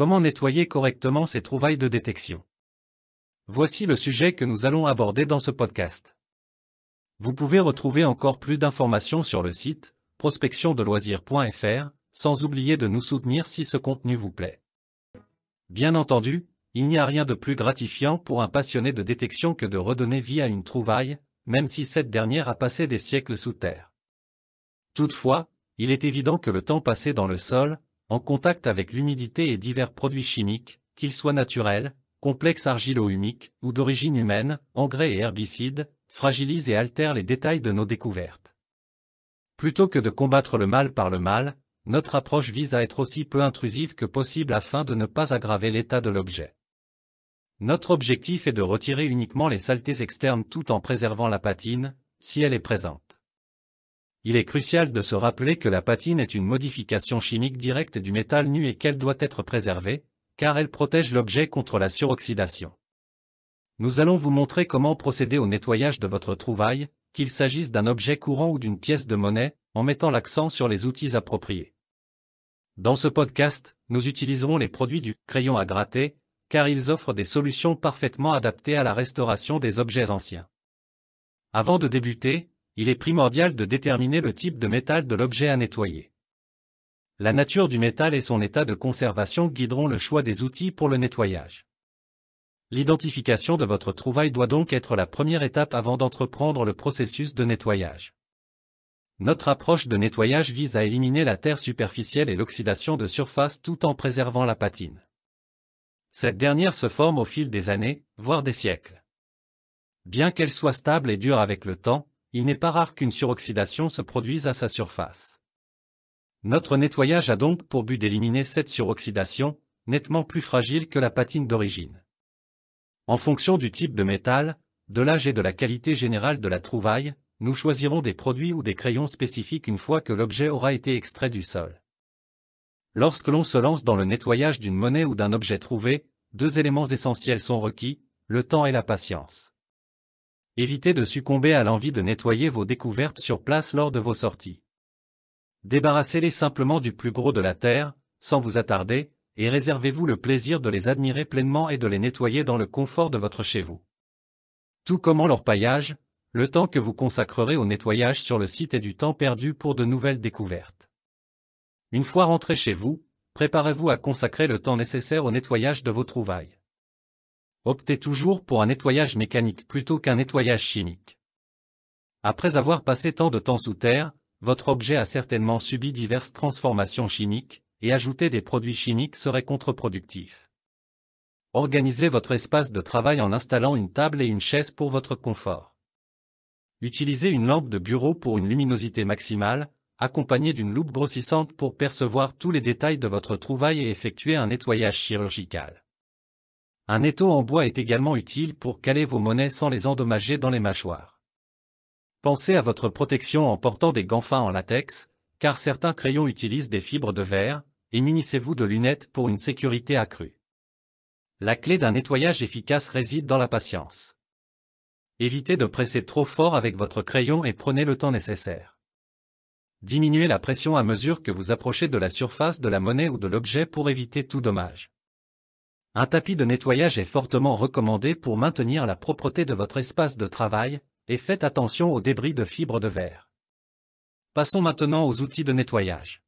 Comment nettoyer correctement ces trouvailles de détection Voici le sujet que nous allons aborder dans ce podcast. Vous pouvez retrouver encore plus d'informations sur le site prospectiondeloisirs.fr, sans oublier de nous soutenir si ce contenu vous plaît. Bien entendu, il n'y a rien de plus gratifiant pour un passionné de détection que de redonner vie à une trouvaille, même si cette dernière a passé des siècles sous terre. Toutefois, il est évident que le temps passé dans le sol, en contact avec l'humidité et divers produits chimiques, qu'ils soient naturels, complexes argilo-humiques ou d'origine humaine, engrais et herbicides, fragilisent et altèrent les détails de nos découvertes. Plutôt que de combattre le mal par le mal, notre approche vise à être aussi peu intrusive que possible afin de ne pas aggraver l'état de l'objet. Notre objectif est de retirer uniquement les saletés externes tout en préservant la patine, si elle est présente. Il est crucial de se rappeler que la patine est une modification chimique directe du métal nu et qu'elle doit être préservée, car elle protège l'objet contre la suroxydation. Nous allons vous montrer comment procéder au nettoyage de votre trouvaille, qu'il s'agisse d'un objet courant ou d'une pièce de monnaie, en mettant l'accent sur les outils appropriés. Dans ce podcast, nous utiliserons les produits du crayon à gratter, car ils offrent des solutions parfaitement adaptées à la restauration des objets anciens. Avant de débuter, il est primordial de déterminer le type de métal de l'objet à nettoyer. La nature du métal et son état de conservation guideront le choix des outils pour le nettoyage. L'identification de votre trouvaille doit donc être la première étape avant d'entreprendre le processus de nettoyage. Notre approche de nettoyage vise à éliminer la terre superficielle et l'oxydation de surface tout en préservant la patine. Cette dernière se forme au fil des années, voire des siècles. Bien qu'elle soit stable et dure avec le temps, il n'est pas rare qu'une suroxydation se produise à sa surface. Notre nettoyage a donc pour but d'éliminer cette suroxydation, nettement plus fragile que la patine d'origine. En fonction du type de métal, de l'âge et de la qualité générale de la trouvaille, nous choisirons des produits ou des crayons spécifiques une fois que l'objet aura été extrait du sol. Lorsque l'on se lance dans le nettoyage d'une monnaie ou d'un objet trouvé, deux éléments essentiels sont requis, le temps et la patience. Évitez de succomber à l'envie de nettoyer vos découvertes sur place lors de vos sorties. Débarrassez-les simplement du plus gros de la terre, sans vous attarder, et réservez-vous le plaisir de les admirer pleinement et de les nettoyer dans le confort de votre chez vous. Tout comme en paillage, le temps que vous consacrerez au nettoyage sur le site est du temps perdu pour de nouvelles découvertes. Une fois rentré chez vous, préparez-vous à consacrer le temps nécessaire au nettoyage de vos trouvailles. Optez toujours pour un nettoyage mécanique plutôt qu'un nettoyage chimique. Après avoir passé tant de temps sous terre, votre objet a certainement subi diverses transformations chimiques, et ajouter des produits chimiques serait contre-productif. Organisez votre espace de travail en installant une table et une chaise pour votre confort. Utilisez une lampe de bureau pour une luminosité maximale, accompagnée d'une loupe grossissante pour percevoir tous les détails de votre trouvaille et effectuer un nettoyage chirurgical. Un étau en bois est également utile pour caler vos monnaies sans les endommager dans les mâchoires. Pensez à votre protection en portant des gants fins en latex, car certains crayons utilisent des fibres de verre, et munissez-vous de lunettes pour une sécurité accrue. La clé d'un nettoyage efficace réside dans la patience. Évitez de presser trop fort avec votre crayon et prenez le temps nécessaire. Diminuez la pression à mesure que vous approchez de la surface de la monnaie ou de l'objet pour éviter tout dommage. Un tapis de nettoyage est fortement recommandé pour maintenir la propreté de votre espace de travail, et faites attention aux débris de fibres de verre. Passons maintenant aux outils de nettoyage.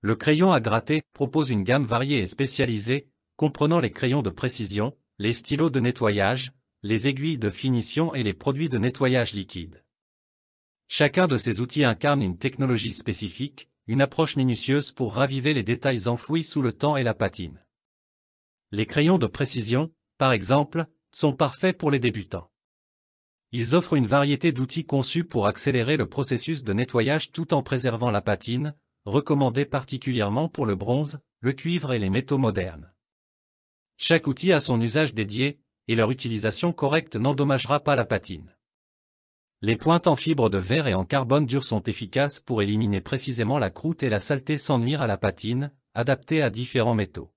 Le crayon à gratter propose une gamme variée et spécialisée, comprenant les crayons de précision, les stylos de nettoyage, les aiguilles de finition et les produits de nettoyage liquide. Chacun de ces outils incarne une technologie spécifique, une approche minutieuse pour raviver les détails enfouis sous le temps et la patine. Les crayons de précision, par exemple, sont parfaits pour les débutants. Ils offrent une variété d'outils conçus pour accélérer le processus de nettoyage tout en préservant la patine, recommandés particulièrement pour le bronze, le cuivre et les métaux modernes. Chaque outil a son usage dédié, et leur utilisation correcte n'endommagera pas la patine. Les pointes en fibre de verre et en carbone dur sont efficaces pour éliminer précisément la croûte et la saleté sans nuire à la patine, adaptées à différents métaux.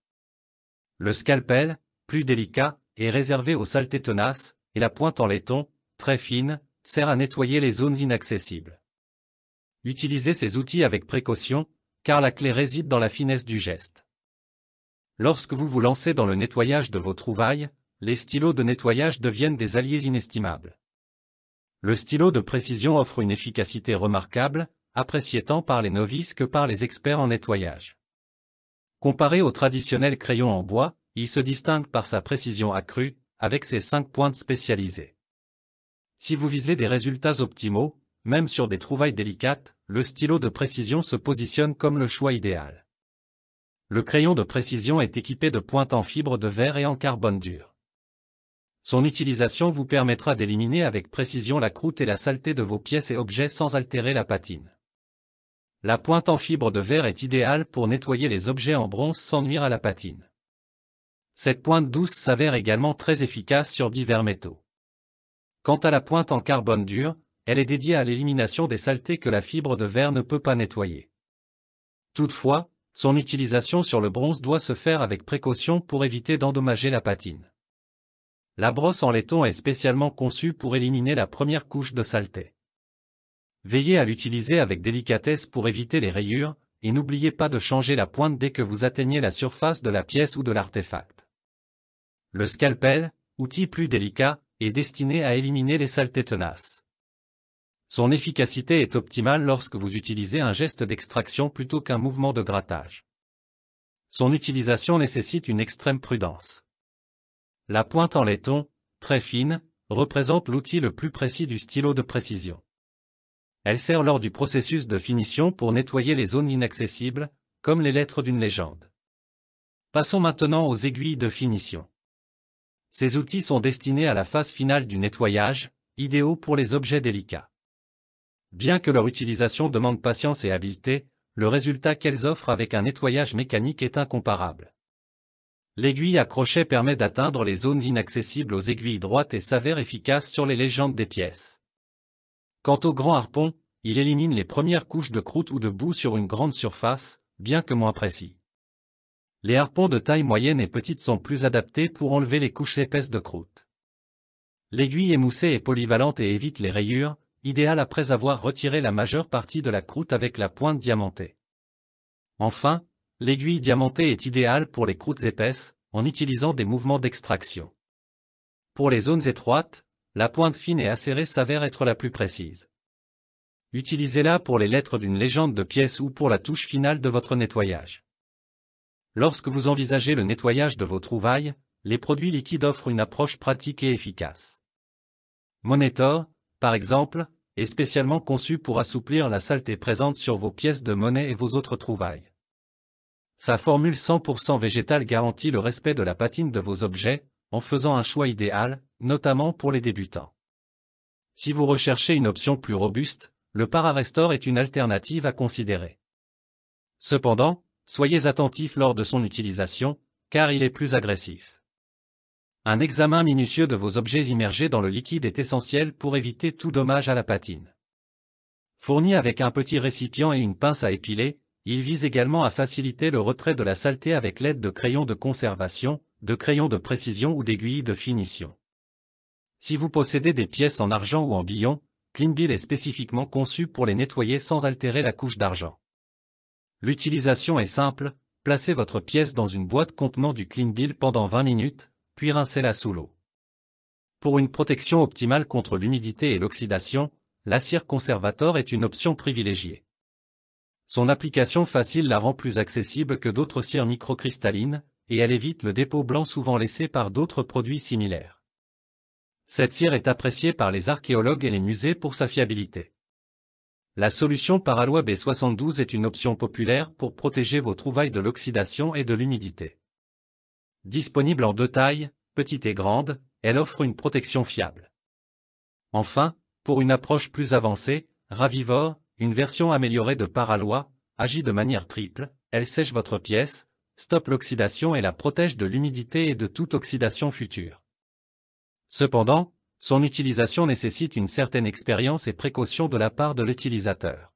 Le scalpel, plus délicat, est réservé aux saletés tenaces, et la pointe en laiton, très fine, sert à nettoyer les zones inaccessibles. Utilisez ces outils avec précaution, car la clé réside dans la finesse du geste. Lorsque vous vous lancez dans le nettoyage de vos trouvailles, les stylos de nettoyage deviennent des alliés inestimables. Le stylo de précision offre une efficacité remarquable, appréciée tant par les novices que par les experts en nettoyage. Comparé au traditionnel crayon en bois, il se distingue par sa précision accrue, avec ses cinq pointes spécialisées. Si vous visez des résultats optimaux, même sur des trouvailles délicates, le stylo de précision se positionne comme le choix idéal. Le crayon de précision est équipé de pointes en fibre de verre et en carbone dur. Son utilisation vous permettra d'éliminer avec précision la croûte et la saleté de vos pièces et objets sans altérer la patine. La pointe en fibre de verre est idéale pour nettoyer les objets en bronze sans nuire à la patine. Cette pointe douce s'avère également très efficace sur divers métaux. Quant à la pointe en carbone dur, elle est dédiée à l'élimination des saletés que la fibre de verre ne peut pas nettoyer. Toutefois, son utilisation sur le bronze doit se faire avec précaution pour éviter d'endommager la patine. La brosse en laiton est spécialement conçue pour éliminer la première couche de saleté. Veillez à l'utiliser avec délicatesse pour éviter les rayures, et n'oubliez pas de changer la pointe dès que vous atteignez la surface de la pièce ou de l'artefact. Le scalpel, outil plus délicat, est destiné à éliminer les saletés tenaces. Son efficacité est optimale lorsque vous utilisez un geste d'extraction plutôt qu'un mouvement de grattage. Son utilisation nécessite une extrême prudence. La pointe en laiton, très fine, représente l'outil le plus précis du stylo de précision. Elle sert lors du processus de finition pour nettoyer les zones inaccessibles, comme les lettres d'une légende. Passons maintenant aux aiguilles de finition. Ces outils sont destinés à la phase finale du nettoyage, idéaux pour les objets délicats. Bien que leur utilisation demande patience et habileté, le résultat qu'elles offrent avec un nettoyage mécanique est incomparable. L'aiguille à crochet permet d'atteindre les zones inaccessibles aux aiguilles droites et s'avère efficace sur les légendes des pièces. Quant au grand harpon, il élimine les premières couches de croûte ou de boue sur une grande surface, bien que moins précis. Les harpons de taille moyenne et petite sont plus adaptés pour enlever les couches épaisses de croûte. L'aiguille émoussée est polyvalente et évite les rayures, idéale après avoir retiré la majeure partie de la croûte avec la pointe diamantée. Enfin, l'aiguille diamantée est idéale pour les croûtes épaisses, en utilisant des mouvements d'extraction. Pour les zones étroites, la pointe fine et acérée s'avère être la plus précise. Utilisez-la pour les lettres d'une légende de pièce ou pour la touche finale de votre nettoyage. Lorsque vous envisagez le nettoyage de vos trouvailles, les produits liquides offrent une approche pratique et efficace. Monetor, par exemple, est spécialement conçu pour assouplir la saleté présente sur vos pièces de monnaie et vos autres trouvailles. Sa formule 100% végétale garantit le respect de la patine de vos objets, en faisant un choix idéal, notamment pour les débutants. Si vous recherchez une option plus robuste, le Pararestore est une alternative à considérer. Cependant, soyez attentif lors de son utilisation, car il est plus agressif. Un examen minutieux de vos objets immergés dans le liquide est essentiel pour éviter tout dommage à la patine. Fourni avec un petit récipient et une pince à épiler, il vise également à faciliter le retrait de la saleté avec l'aide de crayons de conservation, de crayons de précision ou d'aiguilles de finition. Si vous possédez des pièces en argent ou en billon, Clean est spécifiquement conçu pour les nettoyer sans altérer la couche d'argent. L'utilisation est simple, placez votre pièce dans une boîte contenant du Clean pendant 20 minutes, puis rincez-la sous l'eau. Pour une protection optimale contre l'humidité et l'oxydation, la cire conservator est une option privilégiée. Son application facile la rend plus accessible que d'autres cires microcristallines, et elle évite le dépôt blanc souvent laissé par d'autres produits similaires. Cette cire est appréciée par les archéologues et les musées pour sa fiabilité. La solution Paraloi B72 est une option populaire pour protéger vos trouvailles de l'oxydation et de l'humidité. Disponible en deux tailles, petite et grande, elle offre une protection fiable. Enfin, pour une approche plus avancée, Ravivore, une version améliorée de Paraloi, agit de manière triple, elle sèche votre pièce, stoppe l'oxydation et la protège de l'humidité et de toute oxydation future. Cependant, son utilisation nécessite une certaine expérience et précaution de la part de l'utilisateur.